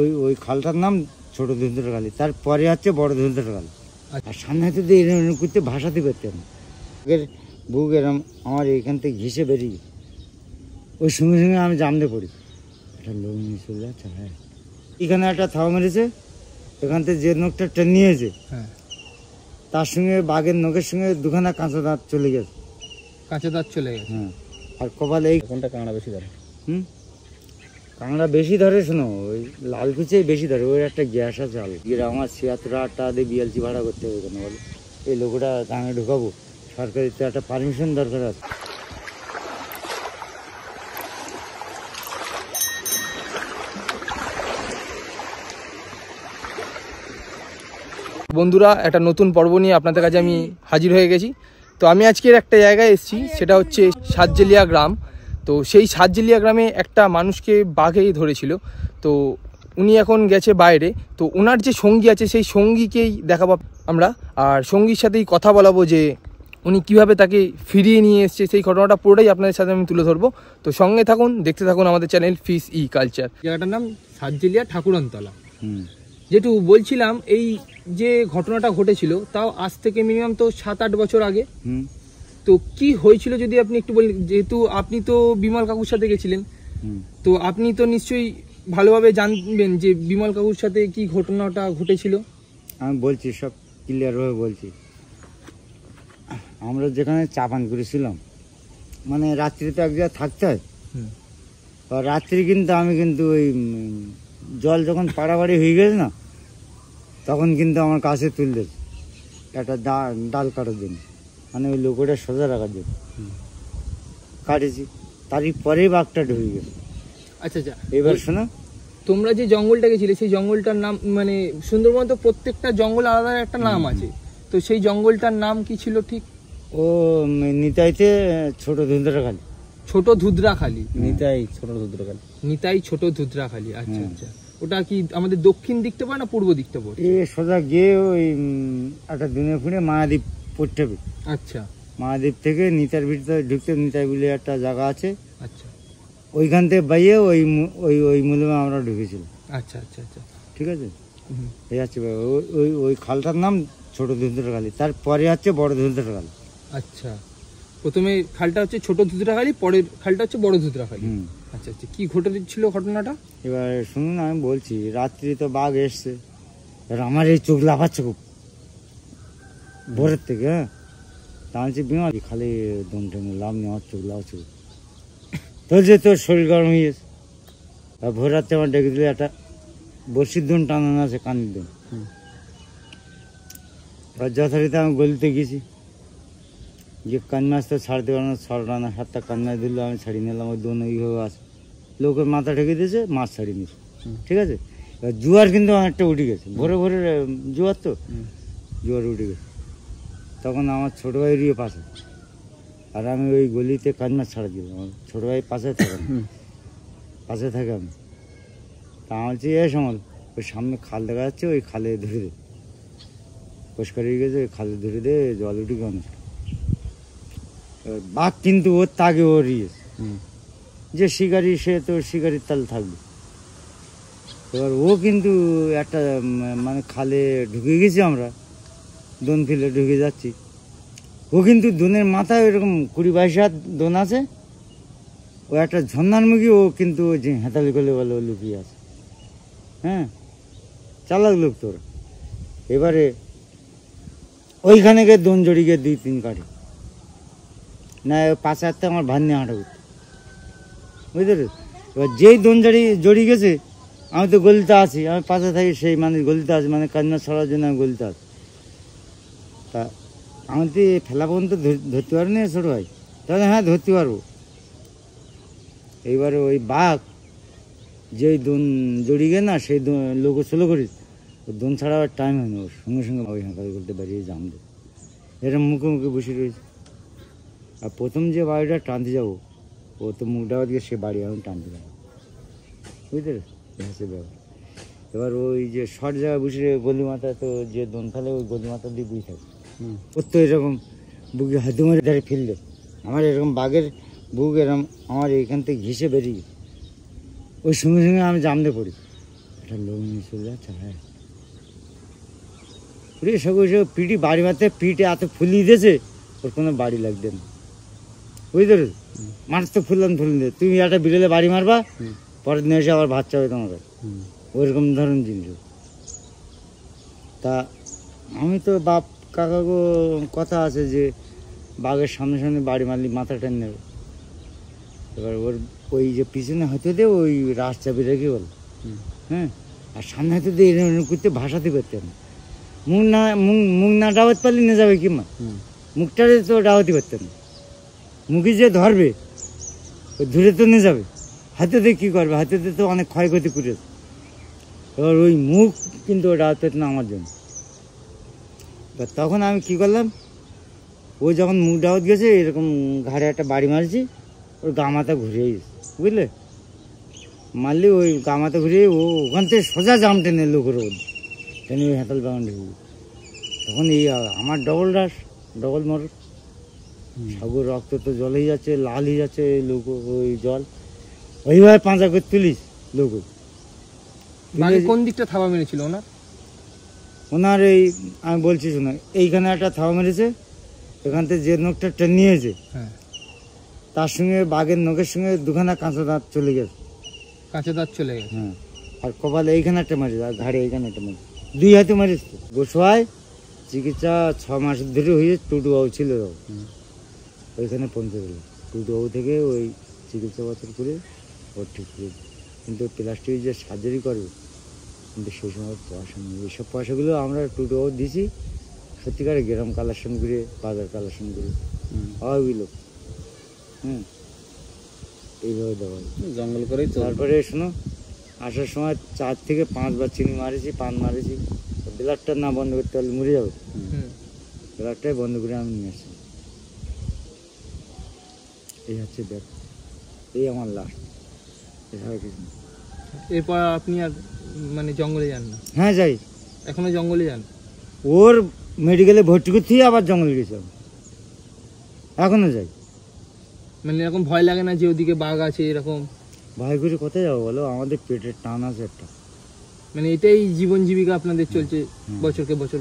ওই ওই খালটার নাম ছোট ধুন্দর খালি তারপরে হচ্ছে বড় ধুন্দর খালি আচ্ছা। আর সামনে হাতে দিয়ে এরম করতে ভাষাতে করতে বুক এরম আমার এখান থেকে ঘেসে বেরিয়ে ওই সঙ্গে সঙ্গে আমি জানতে পড়ি একটা লোক নিয়ে চলে যাচ্ছে হ্যাঁ এখানে একটা থাও মেরেছে এখান থেকে যে নখটা ট্রেন নিয়েছে হ্যাঁ। তার সঙ্গে বাঘের নখের সঙ্গে দুখানা কাঁচা দাঁত চলে গেছে কাঁচা দাঁত চলে গেছে হ্যাঁ আর কপালে এই কোনটা কাঁড়া বেশি দাঁড়ায় হুম কাঁকড়া বেশি ধরে শোনো ওই লালকুচেই বেশি ধরে ওই একটা গ্যাস আছে আলু আমার ছিয়াত্তর আটটা দিয়ে বিএলসি ভাড়া করতে হবে কেন বলো এই লোকটা কাঁকড়া ঢুকাবো সরকারের তো একটা পারমিশন দরকার আছে বন্ধুরা একটা নতুন পর্ব নিয়ে আপনাদের কাছে আমি হাজির হয়ে গেছি তো আমি আজকের একটা জায়গায় এসেছি সেটা হচ্ছে সাতজেলিয়া গ্রাম তো সেই সাতজেলিয়া গ্রামে একটা মানুষকে বাঘে ধরেছিল তো উনি এখন গেছে বাইরে তো ওনার যে সঙ্গী আছে সেই সঙ্গীকেই দেখাব আমরা আর সঙ্গীর সাথেই কথা বলাবো যে উনি কিভাবে তাকে ফিরিয়ে নিয়ে এসছে সেই ঘটনাটা পুরোটাই আপনাদের সাথে আমি তুলে ধরবো তো সঙ্গে থাকুন দেখতে থাকুন আমাদের চ্যানেল ফিস ই কালচার জায়গাটার নাম সাতজেলিয়া ঠাকুরনতলা যেটু বলছিলাম এই যে ঘটনাটা ঘটেছিল তাও আজ থেকে মিনিমাম তো সাত আট বছর আগে তো কি হয়েছিল যদি আপনি একটু বলেন যেহেতু আপনি তো বিমল কাকুর সাথে গেছিলেন তো আপনি তো নিশ্চয়ই ভালোভাবে জানবেন যে বিমল কাকুর সাথে কি ঘটনাটা ঘটেছিল আমি বলছি সব ক্লিয়ারভাবে বলছি আমরা যেখানে চা পান করেছিলাম মানে রাত্রিতে এক জায়গায় থাকতে হয় রাত্রি কিন্তু আমি কিন্তু ওই জল যখন পাড়াবাড়ি হয়ে গেছে না তখন কিন্তু আমার কাছে তুললেন একটা ডাল কাটার জন্য মানে ওই লোকটা সোজা রাখার জন্য কাটেছি তারই পরে বাঘটা ঢুকে গেছে আচ্ছা আচ্ছা এবার শোনো তোমরা যে জঙ্গলটা গেছিলে সেই জঙ্গলটার নাম মানে সুন্দরবন তো প্রত্যেকটা জঙ্গল আলাদা একটা নাম আছে তো সেই জঙ্গলটার নাম কি ছিল ঠিক ও নিতাইতে ছোট ধুদ্রাখালি ছোট ধুদ্রাখালি হ্যাঁ। নিতাই ছোট ধুদ্রাখালি নিতাই ছোট ধুদ্রাখালি আচ্ছা আচ্ছা ওটা কি আমাদের দক্ষিণ দিকটা পড়ে না পূর্ব দিকটা পড়ে এ সোজা গিয়ে ওই একটা দিনে ফুড়ে মায়াদ্বীপ পড়তে আচ্ছা মহাদ্বীপ থেকে নিতার ভিড়তে ঢুকতে নিতার বিলে একটা জায়গা আছে আচ্ছা ওইখান থেকে বাইয়ে ওই ওই ওই মুলুমে আমরা ঢুকেছিলাম আচ্ছা আচ্ছা আচ্ছা ঠিক আছে এই হচ্ছে ওই ওই খালটার নাম ছোট ধুলধুরা খালি তারপরে হচ্ছে বড় ধুলধুরা খালি আচ্ছা প্রথমে খালটা হচ্ছে ছোট ধুতরা খালি পরের খালটা হচ্ছে বড় ধুতরা খালি আচ্ছা আচ্ছা কি ঘটে দিচ্ছিল ঘটনাটা এবার শুনুন আমি বলছি রাত্রি তো বাঘ এসছে এবার আমার এই চোখ লাফাচ্ছে খুব ভোরের থেকে হ্যাঁ তা হচ্ছে বিমারি খালি দম টেমে লাভ নেই আমার চোখ লাভ চোখ তো যে তোর শরীর গরম হয়ে গেছে আর ভোর রাত্রে আমার ডেকে দিলে একটা বর্ষির দোন টানানো আছে কানের দোন আর যথারীতি আমি গলিতে গেছি যে কান মাছ তো ছাড়তে পারো না ছড়া না সাতটা কান মাছ ধরলো আমি ছাড়িয়ে নিলাম ওই দোন ওইভাবে আছে লোকের মাথা ঢেকে দিয়েছে মাছ ছাড়িয়ে নিয়েছে ঠিক আছে জুয়ার কিন্তু অনেকটা উঠে গেছে ভোরে ভোরে জুয়ার তো জোয়ার উঠে গেছে তখন আমার ছোটো ভাইয়েরই পাশে আর আমি ওই গলিতে কাজমাছ ছাড়া দিলাম আমার ছোটো ভাই পাশে থাকে পাশে থাকে আমি তা আমার হচ্ছে এ সময় ওই সামনে খাল দেখা যাচ্ছে ওই খালে ধরে দে পরিষ্কার হয়ে গেছে ওই খালে ধরে দে জল উঠি গেল বাঘ কিন্তু ওর তাকে ওর ইয়ে যে শিকারি সে তো শিকারির তাল থাকবে এবার ও কিন্তু একটা মানে খালে ঢুকে গেছি আমরা দোন ফিলে ঢুকে যাচ্ছি ও কিন্তু দোনের মাথায় ওইরকম কুড়ি বাইশ হাত দোন আছে ও একটা ঝর্নার মুখী ও কিন্তু ওই যে হেঁতালি করলে বলে ও লুকিয়ে আছে হ্যাঁ চালাক লোক তোর এবারে ওইখানে গিয়ে দোন জড়ি গিয়ে দুই তিন কাঠি না পাশে হাতে আমার ভান্নি হাঁটা করতো বুঝতে পেরেছ এবার যেই দোন জড়ি জড়ি গেছে আমি তো গলিতে আছি আমি পাশে থাকি সেই মানে গলিতে আছি মানে কান্না ছড়ার জন্য আমি গলিতে আছি তা আমি তো ফেলা পর্যন্ত ধরতে পারিনি না ছোটো ভাই তাহলে হ্যাঁ ধরতে পারবো এইবারে ওই বাঘ যে দোন জড়িয়ে গে না সেই লোক চলো করি দোন ছাড়া আর টাইম হয়নি ওর সঙ্গে সঙ্গে ওই হাঁকাল করতে বাড়িয়ে জাম দে এরকম মুখে মুখে বসে রয়েছে আর প্রথম যে বাড়িটা টানতে যাবো ও তো মুখটা দিয়ে সে বাড়ি আমি টানতে যাবো বুঝতে হ্যাঁ, ব্যাপার এবার ওই যে শর্ট জায়গায় বসে গলি মাথায় তো যে দোন ফেলে ওই গলি মাথা দিয়ে বুঝে থাকে ওর তো এরকম বুকে হাতে মারে ধারে ফেললো আমার এরকম বাঘের বুক এরকম আমার এইখান থেকে ঘেসে বেরিয়ে ওই সঙ্গে সঙ্গে আমি জামতে পড়ি একটা লোক নিয়ে চলে যাচ্ছে হ্যাঁ পুরে সঙ্গে সব পিটি বাড়ি মারতে পিঠে এত ফুলিয়ে দিয়েছে ওর কোনো বাড়ি লাগবে না বুঝতে পেরেছ মানুষ তো ফুললাম ফুল দে তুমি একটা বিড়ালে বাড়ি মারবা পরের দিন এসে আবার ভাত চাবে তোমাকে ওইরকম ধরনের জিনিস তা আমি তো বাপ কাকাকে কথা আছে যে বাঘের সামনে সামনে বাড়ি মারলি টেন নেবে এবার ওর ওই যে পিছনে হতে দে ওই রাস চাপি রেখে বল হ্যাঁ আর সামনে হতে দিয়ে এরকম করতে ভাষাতে না মুখ না মুখ মুখ না ডাবাত পারলে নিয়ে যাবে মা মুখটা তো ডাবাতি না মুখে যে ধরবে ওই ধরে তো নিয়ে যাবে হাতে দিয়ে কী করবে হাতে দিয়ে তো অনেক ক্ষয়ক্ষতি করে এবার ওই মুখ কিন্তু ডাবাত পেত না আমার জন্য এবার তখন আমি কি করলাম ও যখন মুখ ডাউত গেছে এরকম ঘাড়ে একটা বাড়ি মারছি ওর গামাতা ঘুরে বুঝলে মারলি ওই গামাতে ঘুরে ও ওখান থেকে সোজা জাম টেনে লোকের টেনে ওই হেঁতাল বাগান ঢুকবে তখন এই আমার ডবল ডাস ডবল মর সাগর রক্ত তো জলেই যাচ্ছে লাল হয়ে যাচ্ছে লোক ওই জল ওইভাবে পাঁচা করে তুলিস লোক মানে কোন দিকটা থাবা মেরেছিল ওনার ওনার এই আমি বলছি শুনে এইখানে একটা থাওয়া মেরেছে এখান থেকে যে নোকটা ট্রেন নিয়েছে হ্যাঁ। তার সঙ্গে বাঘের নখের সঙ্গে দুখানা কাঁচা দাঁত চলে গেছে কাঁচা দাঁত চলে গেছে হ্যাঁ আর কপালে এইখানে একটা মারিস আর ঘাড়ে এইখানে একটা মারিস দুই হাতে মারিস গোসোয়ায় চিকিৎসা ছ মাস ধরে হয়ে টুটু বাবু ছিল ওইখানে পৌঁছে গেল টুটু বাবু থেকে ওই চিকিৎসা বছর করে ওর ঠিক কিন্তু প্লাস্টিক যে সার্জারি করবে কিন্তু সেই সময় পয়সা নেই এইসব পয়সাগুলো আমরা টুটোও দিছি সত্যিকারে গ্রাম কালেকশন করে বাজার কালেকশন করে ওইগুলো হুম এইভাবে দেওয়া জঙ্গল করেই তারপরে শোনো আসার সময় চার থেকে পাঁচবার চিনি মারেছি পান মারেছি ব্লাডটা না বন্ধ করতে পারলে মরে যাবে ব্লাডটাই বন্ধ করে আমি নিয়ে আসি এই হচ্ছে ব্যাপার এই আমার লাস্ট এছাড়া কিছু এরপর আপনি আর মানে জঙ্গলে যান না হ্যাঁ যাই এখনো জঙ্গলে যান ওর মেডিকেলে ভর্তি করতেই আবার জঙ্গলে গেছে এখনো যাই মানে এরকম ভয় লাগে না যে ওদিকে বাঘ আছে এরকম ভয় করে কোথায় যাবো বলো আমাদের পেটের টান আছে একটা মানে এটাই জীবন জীবিকা আপনাদের চলছে হ্যাঁ। বছরকে বছর